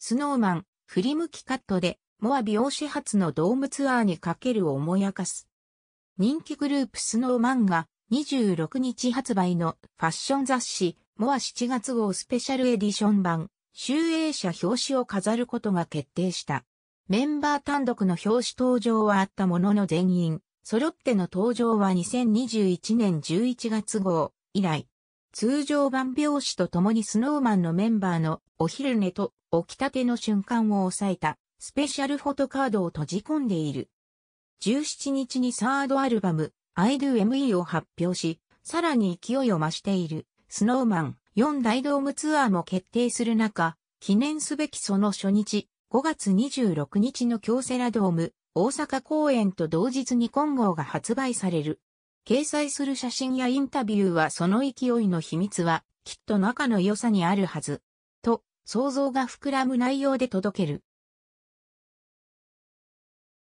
スノーマン、振り向きカットで、モア美容師発のドームツアーにかける思い明かす。人気グループスノーマンが26日発売のファッション雑誌、モア7月号スペシャルエディション版、集英社表紙を飾ることが決定した。メンバー単独の表紙登場はあったものの全員、揃っての登場は2021年11月号以来、通常版表紙と共にスノーマンのメンバーのお昼寝と起きたての瞬間を抑えたスペシャルフォトカードを閉じ込んでいる。17日にサードアルバム I Do ME を発表し、さらに勢いを増しているスノーマン4大ドームツアーも決定する中、記念すべきその初日、5月26日の京セラドーム大阪公演と同日に今後が発売される。掲載する写真やインタビューはその勢いの秘密はきっと仲の良さにあるはず。と、想像が膨らむ内容で届ける。